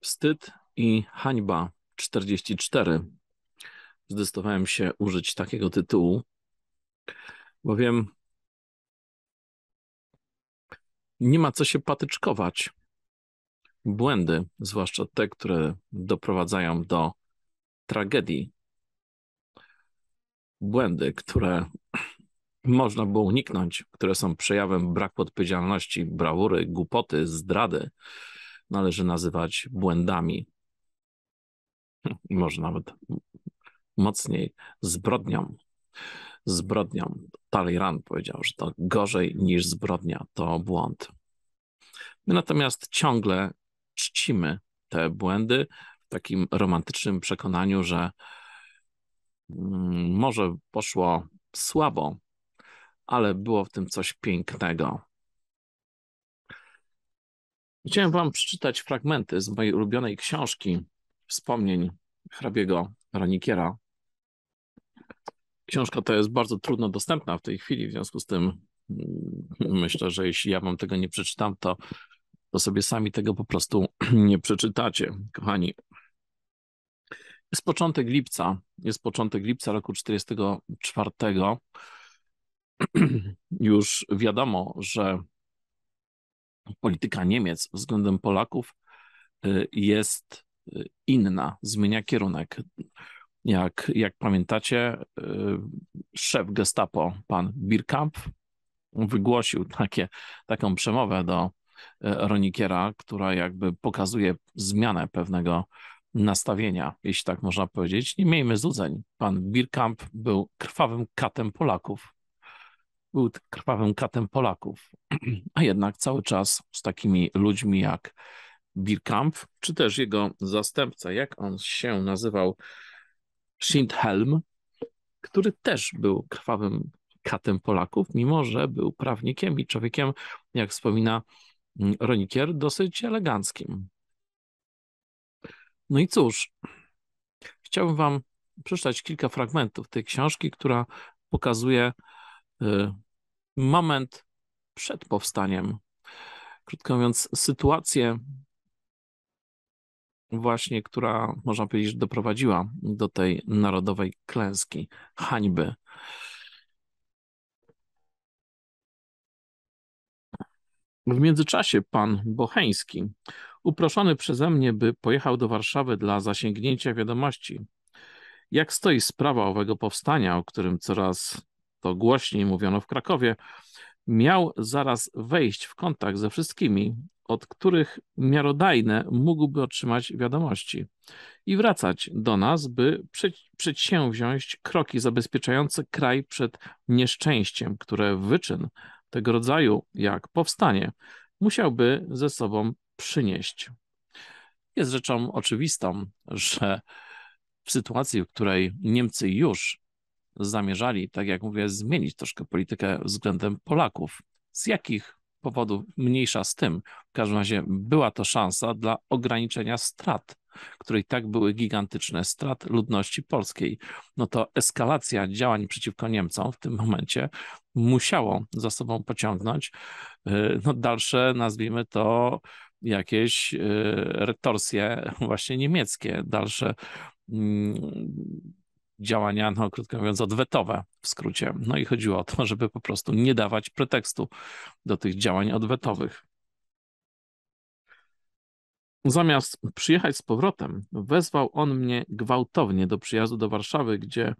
Wstyd i hańba 44. Zdecydowałem się użyć takiego tytułu, bowiem nie ma co się patyczkować. Błędy, zwłaszcza te, które doprowadzają do tragedii, błędy, które można było uniknąć, które są przejawem braku odpowiedzialności, brawury, głupoty, zdrady, należy nazywać błędami. Może nawet mocniej zbrodnią. Zbrodnią. Talleyrand powiedział, że to gorzej niż zbrodnia to błąd. My natomiast ciągle czcimy te błędy w takim romantycznym przekonaniu, że mm, może poszło słabo, ale było w tym coś pięknego. Chciałem Wam przeczytać fragmenty z mojej ulubionej książki wspomnień hrabiego Ranikiera. Książka ta jest bardzo trudno dostępna w tej chwili, w związku z tym mm, myślę, że jeśli ja Wam tego nie przeczytam, to, to sobie sami tego po prostu nie przeczytacie, kochani. Jest początek lipca, jest początek lipca roku 44. Już wiadomo, że polityka Niemiec względem Polaków y, jest y, inna, zmienia kierunek. Jak, jak pamiętacie, y, szef gestapo, pan Birkamp, wygłosił takie, taką przemowę do Ronikiera, która jakby pokazuje zmianę pewnego nastawienia, jeśli tak można powiedzieć. Nie miejmy złudzeń. Pan Birkamp był krwawym katem Polaków był krwawym katem Polaków, a jednak cały czas z takimi ludźmi jak Birkamp, czy też jego zastępca, jak on się nazywał, Schindhelm, który też był krwawym katem Polaków, mimo że był prawnikiem i człowiekiem, jak wspomina Ronikier, dosyć eleganckim. No i cóż, chciałbym Wam przeczytać kilka fragmentów tej książki, która pokazuje Y, moment przed powstaniem. Krótko mówiąc, sytuację właśnie, która można powiedzieć doprowadziła do tej narodowej klęski, hańby. W międzyczasie pan Bocheński, uproszony przeze mnie, by pojechał do Warszawy dla zasięgnięcia wiadomości, jak stoi sprawa owego powstania, o którym coraz to głośniej mówiono w Krakowie, miał zaraz wejść w kontakt ze wszystkimi, od których miarodajne mógłby otrzymać wiadomości i wracać do nas, by przedsięwziąć kroki zabezpieczające kraj przed nieszczęściem, które wyczyn tego rodzaju, jak powstanie, musiałby ze sobą przynieść. Jest rzeczą oczywistą, że w sytuacji, w której Niemcy już zamierzali, tak jak mówię, zmienić troszkę politykę względem Polaków. Z jakich powodów mniejsza z tym. W każdym razie była to szansa dla ograniczenia strat, które i tak były gigantyczne, strat ludności polskiej. No to eskalacja działań przeciwko Niemcom w tym momencie musiało za sobą pociągnąć y, no, dalsze, nazwijmy to, jakieś y, retorsje właśnie niemieckie, dalsze mm, działania, no krótko mówiąc, odwetowe w skrócie. No i chodziło o to, żeby po prostu nie dawać pretekstu do tych działań odwetowych. Zamiast przyjechać z powrotem, wezwał on mnie gwałtownie do przyjazdu do Warszawy, gdzie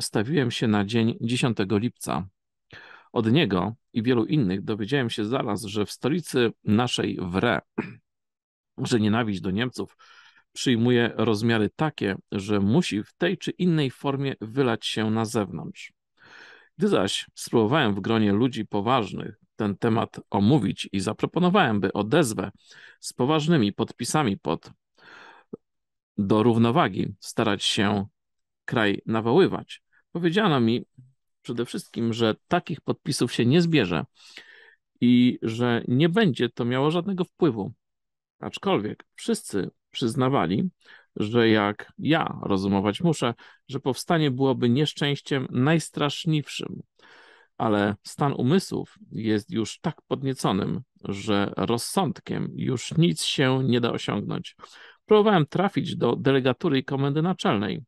stawiłem się na dzień 10 lipca. Od niego i wielu innych dowiedziałem się zaraz, że w stolicy naszej WRE, że nienawiść do Niemców przyjmuje rozmiary takie, że musi w tej czy innej formie wylać się na zewnątrz. Gdy zaś spróbowałem w gronie ludzi poważnych ten temat omówić i zaproponowałem, by odezwę z poważnymi podpisami pod do równowagi starać się kraj nawoływać, powiedziano mi przede wszystkim, że takich podpisów się nie zbierze i że nie będzie to miało żadnego wpływu. Aczkolwiek wszyscy przyznawali, że jak ja rozumować muszę, że powstanie byłoby nieszczęściem najstraszliwszym, ale stan umysłów jest już tak podnieconym, że rozsądkiem już nic się nie da osiągnąć. Próbowałem trafić do delegatury i komendy naczelnej.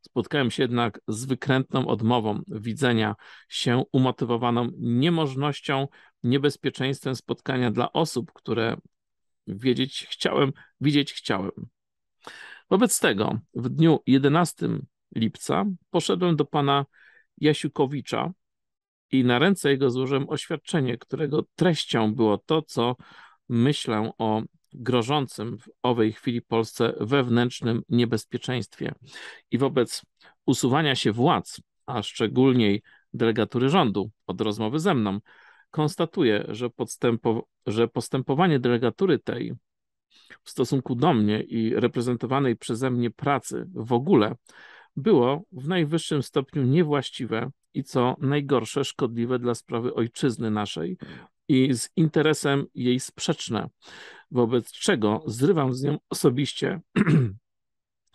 Spotkałem się jednak z wykrętną odmową widzenia się umotywowaną niemożnością, niebezpieczeństwem spotkania dla osób, które wiedzieć chciałem, widzieć chciałem. Wobec tego w dniu 11 lipca poszedłem do pana Jasiukowicza i na ręce jego złożyłem oświadczenie, którego treścią było to, co myślę o grożącym w owej chwili Polsce wewnętrznym niebezpieczeństwie i wobec usuwania się władz, a szczególnie delegatury rządu od rozmowy ze mną, konstatuję, że, podstępo, że postępowanie delegatury tej w stosunku do mnie i reprezentowanej przeze mnie pracy w ogóle było w najwyższym stopniu niewłaściwe i co najgorsze szkodliwe dla sprawy ojczyzny naszej i z interesem jej sprzeczne, wobec czego zrywam z nią osobiście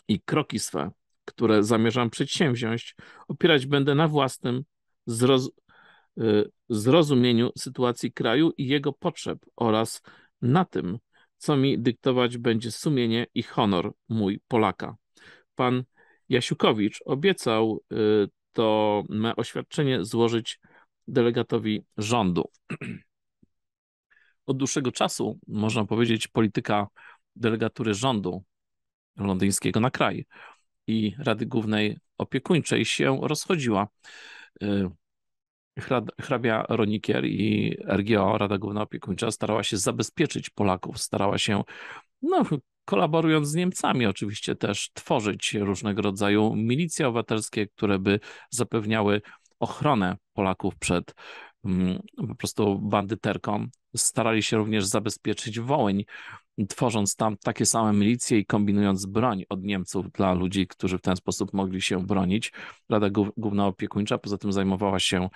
i kroki swe, które zamierzam przedsięwziąć, opierać będę na własnym, zroz Y, zrozumieniu sytuacji kraju i jego potrzeb oraz na tym, co mi dyktować będzie sumienie i honor mój Polaka. Pan Jasiukowicz obiecał y, to oświadczenie złożyć delegatowi rządu. Od dłuższego czasu, można powiedzieć, polityka delegatury rządu londyńskiego na kraj i Rady Głównej Opiekuńczej się rozchodziła. Y, hrabia Ronikier i RGO, Rada Główna Opiekuńcza, starała się zabezpieczyć Polaków, starała się, no, kolaborując z Niemcami oczywiście też, tworzyć różnego rodzaju milicje obywatelskie, które by zapewniały ochronę Polaków przed mm, po prostu bandyterką, starali się również zabezpieczyć Wołyń, tworząc tam takie same milicje i kombinując broń od Niemców dla ludzi, którzy w ten sposób mogli się bronić. Rada Główna Opiekuńcza poza tym zajmowała się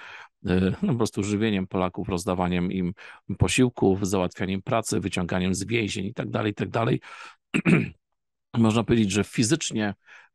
e, no, po prostu żywieniem Polaków, rozdawaniem im posiłków, załatwianiem pracy, wyciąganiem z więzień itd. Tak itd. Tak Można powiedzieć, że fizycznie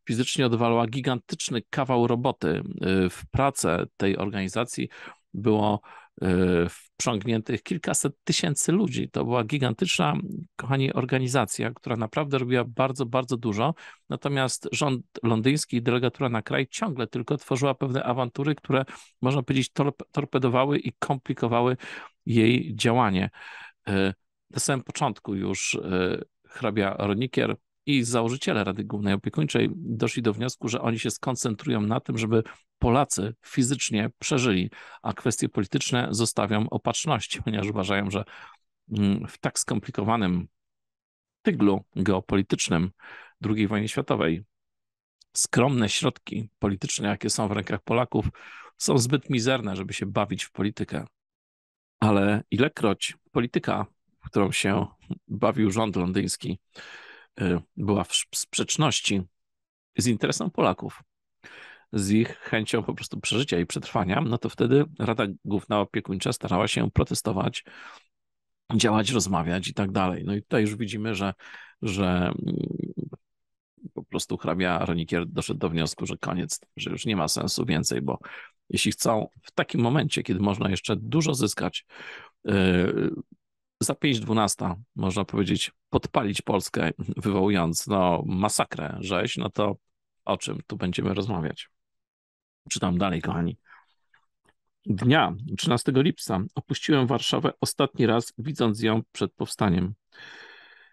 fizycznie odwalała gigantyczny kawał roboty e, w pracę tej organizacji. Było e, w wprzągniętych kilkaset tysięcy ludzi. To była gigantyczna, kochani, organizacja, która naprawdę robiła bardzo, bardzo dużo. Natomiast rząd londyński i delegatura na kraj ciągle tylko tworzyła pewne awantury, które można powiedzieć torpedowały i komplikowały jej działanie. E, na samym początku już e, hrabia Ronikier i założyciele Rady Głównej Opiekuńczej doszli do wniosku, że oni się skoncentrują na tym, żeby Polacy fizycznie przeżyli, a kwestie polityczne zostawią opatrzności, ponieważ uważają, że mm, w tak skomplikowanym tyglu geopolitycznym II wojny światowej skromne środki polityczne, jakie są w rękach Polaków, są zbyt mizerne, żeby się bawić w politykę. Ale ilekroć polityka, w którą się bawił rząd londyński, Y, była w sprzeczności z interesem Polaków, z ich chęcią po prostu przeżycia i przetrwania, no to wtedy Rada Główna Opiekuńcza starała się protestować, działać, rozmawiać i tak dalej. No i tutaj już widzimy, że, że mm, po prostu hrabia Ronikier doszedł do wniosku, że koniec, że już nie ma sensu więcej, bo jeśli chcą w takim momencie, kiedy można jeszcze dużo zyskać, y, za 5.12, można powiedzieć, podpalić Polskę, wywołując no, masakrę rzeź, no to o czym tu będziemy rozmawiać? Czytam dalej, kochani. Dnia 13 lipca opuściłem Warszawę ostatni raz, widząc ją przed powstaniem.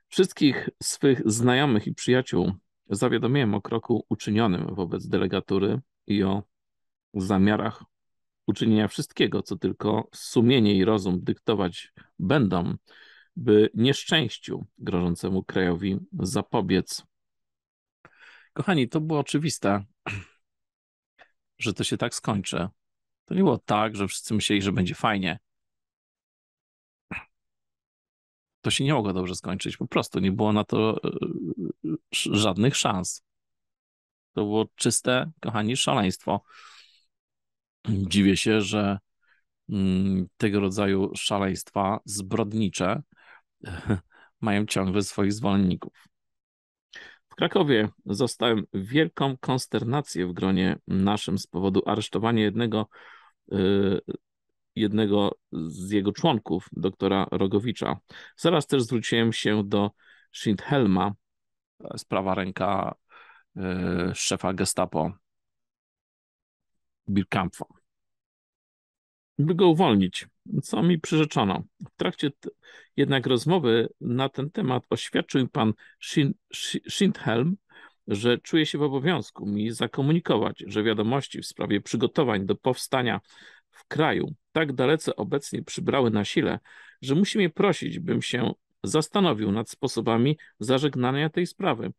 Wszystkich swych znajomych i przyjaciół zawiadomiłem o kroku uczynionym wobec delegatury i o zamiarach uczynienia wszystkiego, co tylko sumienie i rozum dyktować będą, by nieszczęściu grożącemu krajowi zapobiec. Kochani, to było oczywiste, że to się tak skończy. To nie było tak, że wszyscy myśleli, że będzie fajnie. To się nie mogło dobrze skończyć. Po prostu nie było na to e, e, żadnych szans. To było czyste, kochani, szaleństwo dziwię się, że mm, tego rodzaju szaleństwa zbrodnicze mają ciągle swoich zwolenników. W Krakowie zostałem wielką konsternację w gronie naszym z powodu aresztowania jednego, y, jednego z jego członków, doktora Rogowicza. Zaraz też zwróciłem się do Schindhelma, sprawa ręka y, szefa gestapo Birkampfa, by go uwolnić, co mi przyrzeczono. W trakcie jednak rozmowy na ten temat oświadczył pan Shin że czuje się w obowiązku mi zakomunikować, że wiadomości w sprawie przygotowań do powstania w kraju tak dalece obecnie przybrały na sile, że musi mnie prosić, bym się zastanowił nad sposobami zażegnania tej sprawy,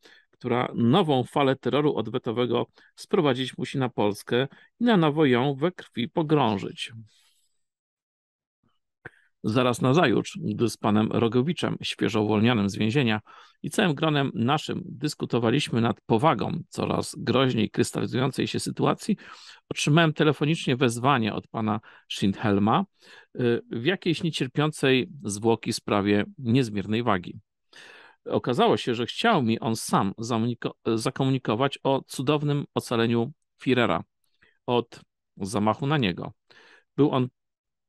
która nową falę terroru odwetowego sprowadzić musi na Polskę i na nowo ją we krwi pogrążyć. Zaraz na zajutrz, gdy z panem Rogowiczem, świeżo uwolnionym z więzienia i całym gronem naszym dyskutowaliśmy nad powagą coraz groźniej krystalizującej się sytuacji, otrzymałem telefonicznie wezwanie od pana Schindhelma y, w jakiejś niecierpiącej zwłoki sprawie niezmiernej wagi. Okazało się, że chciał mi on sam zakomunikować o cudownym ocaleniu Firera od zamachu na niego. Był on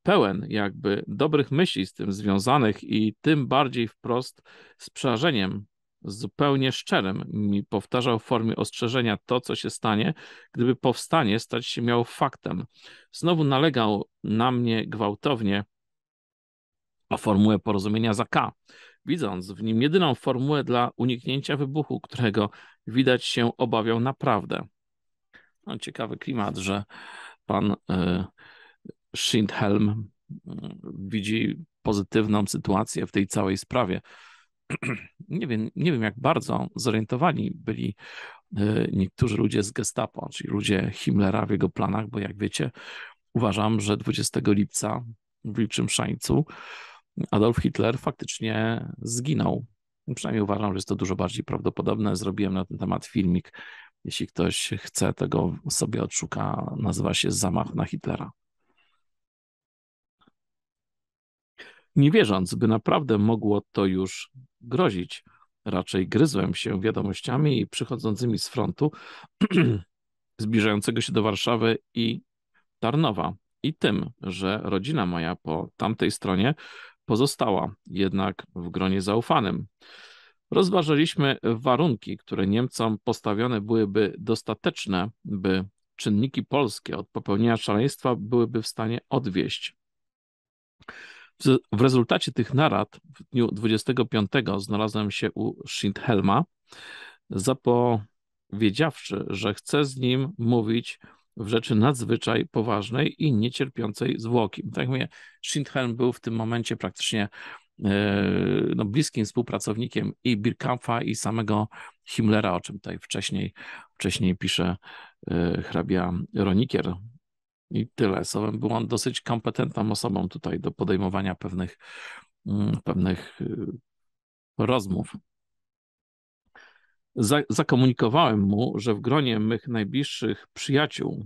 pełen jakby dobrych myśli z tym związanych i tym bardziej wprost z przerażeniem zupełnie szczerym mi powtarzał w formie ostrzeżenia to, co się stanie, gdyby powstanie stać się miał faktem. Znowu nalegał na mnie gwałtownie o formułę porozumienia za K widząc w nim jedyną formułę dla uniknięcia wybuchu, którego widać się obawiał naprawdę. No, ciekawy klimat, że pan e, Schindhelm mm, widzi pozytywną sytuację w tej całej sprawie. nie, wiem, nie wiem, jak bardzo zorientowani byli e, niektórzy ludzie z Gestapo, czyli ludzie Himmlera w jego planach, bo jak wiecie, uważam, że 20 lipca w Wilczym Szańcu Adolf Hitler faktycznie zginął. Przynajmniej uważam, że jest to dużo bardziej prawdopodobne. Zrobiłem na ten temat filmik. Jeśli ktoś chce, tego sobie odszuka. Nazywa się Zamach na Hitlera. Nie wierząc, by naprawdę mogło to już grozić, raczej gryzłem się wiadomościami przychodzącymi z frontu zbliżającego się do Warszawy i Tarnowa i tym, że rodzina moja po tamtej stronie pozostała jednak w gronie zaufanym. Rozważyliśmy warunki, które Niemcom postawione byłyby dostateczne, by czynniki polskie od popełnienia szaleństwa byłyby w stanie odwieść. W rezultacie tych narad w dniu 25 znalazłem się u Schindhelma, zapowiedziawszy, że chcę z nim mówić w rzeczy nadzwyczaj poważnej i niecierpiącej zwłoki. Tak jak mówię, Schindhelm był w tym momencie praktycznie e, no, bliskim współpracownikiem i Birkampfa i samego Himmlera, o czym tutaj wcześniej, wcześniej pisze e, hrabia Ronikier. I tyle. Słowem, był on dosyć kompetentną osobą tutaj do podejmowania pewnych, mm, pewnych e, rozmów. Za, zakomunikowałem mu, że w gronie mych najbliższych przyjaciół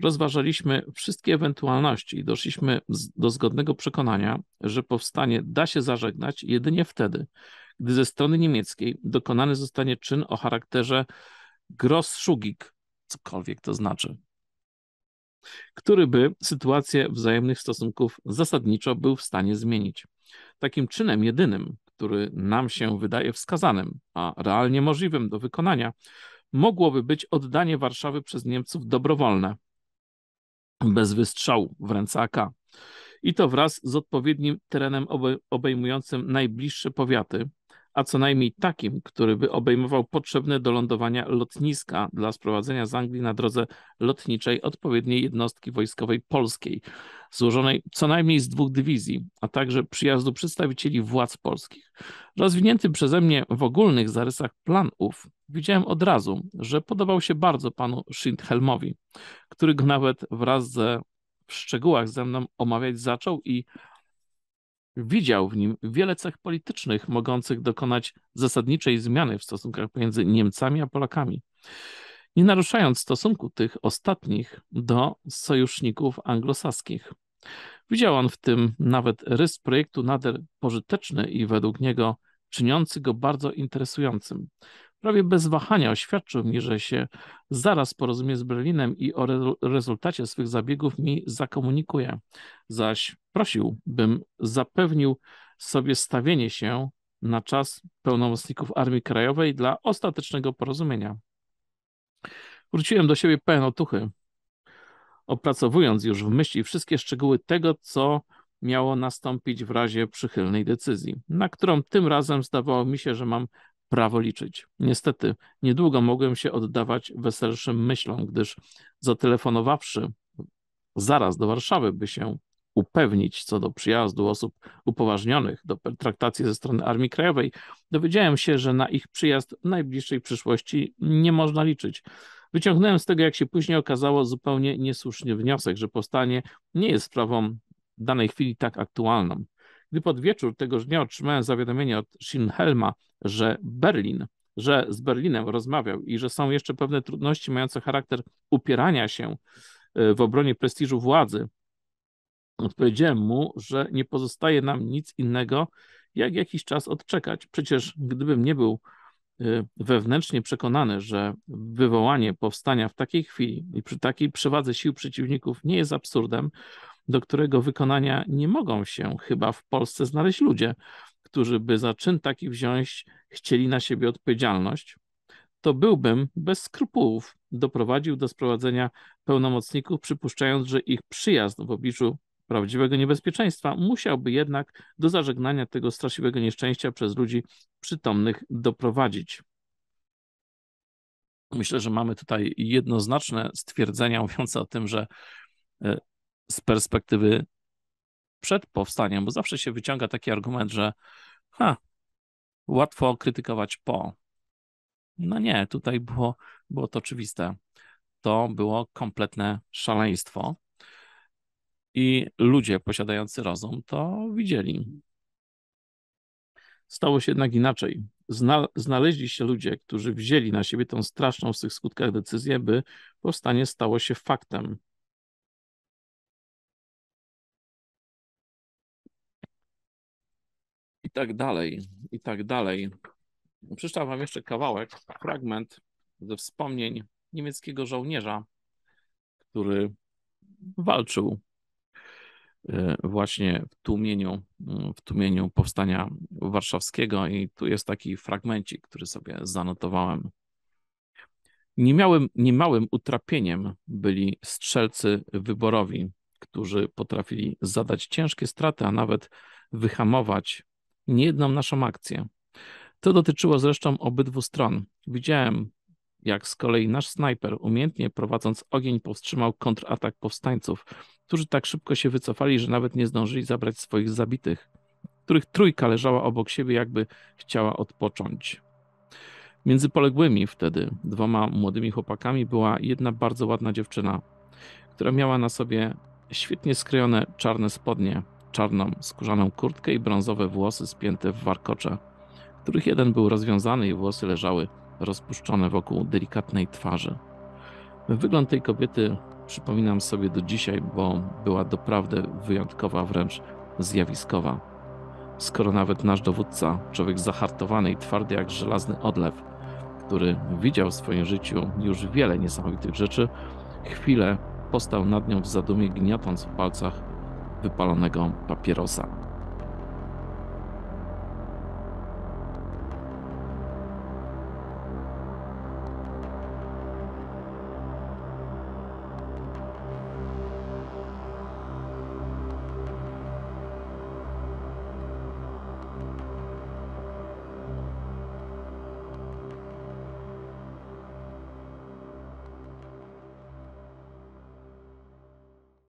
rozważaliśmy wszystkie ewentualności i doszliśmy do zgodnego przekonania, że powstanie da się zażegnać jedynie wtedy, gdy ze strony niemieckiej dokonany zostanie czyn o charakterze grosszugik, cokolwiek to znaczy, który by sytuację wzajemnych stosunków zasadniczo był w stanie zmienić. Takim czynem jedynym który nam się wydaje wskazanym, a realnie możliwym do wykonania, mogłoby być oddanie Warszawy przez Niemców dobrowolne, bez wystrzału w ręce AK. I to wraz z odpowiednim terenem obejmującym najbliższe powiaty, a co najmniej takim, który by obejmował potrzebne do lądowania lotniska dla sprowadzenia z Anglii na drodze lotniczej odpowiedniej jednostki wojskowej polskiej, złożonej co najmniej z dwóch dywizji, a także przyjazdu przedstawicieli władz polskich. Rozwinięty przeze mnie w ogólnych zarysach plan ów, widziałem od razu, że podobał się bardzo panu Schindhelmowi, który go nawet wraz ze w szczegółach ze mną omawiać zaczął i Widział w nim wiele cech politycznych mogących dokonać zasadniczej zmiany w stosunkach pomiędzy Niemcami a Polakami, nie naruszając stosunku tych ostatnich do sojuszników anglosaskich. Widział on w tym nawet rys projektu nader pożyteczny i według niego czyniący go bardzo interesującym prawie bez wahania oświadczył mi, że się zaraz porozumie z Berlinem i o re rezultacie swych zabiegów mi zakomunikuje. Zaś prosił, bym zapewnił sobie stawienie się na czas pełnomocników Armii Krajowej dla ostatecznego porozumienia. Wróciłem do siebie pełen otuchy, opracowując już w myśli wszystkie szczegóły tego, co miało nastąpić w razie przychylnej decyzji, na którą tym razem zdawało mi się, że mam prawo liczyć. Niestety, niedługo mogłem się oddawać weselszym myślom, gdyż zatelefonowawszy zaraz do Warszawy, by się upewnić co do przyjazdu osób upoważnionych do traktacji ze strony Armii Krajowej, dowiedziałem się, że na ich przyjazd w najbliższej przyszłości nie można liczyć. Wyciągnąłem z tego, jak się później okazało, zupełnie niesłuszny wniosek, że powstanie nie jest sprawą danej chwili tak aktualną. Gdy pod wieczór tegoż dnia otrzymałem zawiadomienie od Schinhelma, że Berlin, że z Berlinem rozmawiał i że są jeszcze pewne trudności mające charakter upierania się e, w obronie prestiżu władzy, odpowiedziałem mu, że nie pozostaje nam nic innego, jak jakiś czas odczekać. Przecież gdybym nie był e, wewnętrznie przekonany, że wywołanie powstania w takiej chwili i przy takiej przewadze sił przeciwników nie jest absurdem, do którego wykonania nie mogą się chyba w Polsce znaleźć ludzie, którzy by za czyn taki wziąć chcieli na siebie odpowiedzialność, to byłbym bez skrupułów doprowadził do sprowadzenia pełnomocników, przypuszczając, że ich przyjazd w obliczu prawdziwego niebezpieczeństwa musiałby jednak do zażegnania tego straszliwego nieszczęścia przez ludzi przytomnych doprowadzić. Myślę, że mamy tutaj jednoznaczne stwierdzenia mówiące o tym, że e, z perspektywy przed powstaniem, bo zawsze się wyciąga taki argument, że ha, łatwo krytykować po. No nie, tutaj było, było to oczywiste. To było kompletne szaleństwo. I ludzie posiadający rozum to widzieli. Stało się jednak inaczej. znaleźli się ludzie, którzy wzięli na siebie tą straszną w tych skutkach decyzję, by powstanie stało się faktem. tak dalej, i tak dalej. Przeczytam wam jeszcze kawałek, fragment ze wspomnień niemieckiego żołnierza, który walczył e, właśnie w tłumieniu, mm, w tłumieniu powstania warszawskiego i tu jest taki fragmencik, który sobie zanotowałem. Niemałym, niemałym utrapieniem byli strzelcy wyborowi, którzy potrafili zadać ciężkie straty, a nawet wyhamować niejedną naszą akcję. To dotyczyło zresztą obydwu stron. Widziałem, jak z kolei nasz snajper, umiejętnie prowadząc ogień, powstrzymał kontratak powstańców, którzy tak szybko się wycofali, że nawet nie zdążyli zabrać swoich zabitych, których trójka leżała obok siebie, jakby chciała odpocząć. Między poległymi wtedy dwoma młodymi chłopakami była jedna bardzo ładna dziewczyna, która miała na sobie świetnie skrojone czarne spodnie, czarną, skórzaną kurtkę i brązowe włosy spięte w warkocze, których jeden był rozwiązany i włosy leżały rozpuszczone wokół delikatnej twarzy. Wygląd tej kobiety przypominam sobie do dzisiaj, bo była doprawdy wyjątkowa, wręcz zjawiskowa. Skoro nawet nasz dowódca, człowiek zahartowany i twardy jak żelazny odlew, który widział w swoim życiu już wiele niesamowitych rzeczy, chwilę postał nad nią w zadumie, gniotąc w palcach wypalonego papierosa.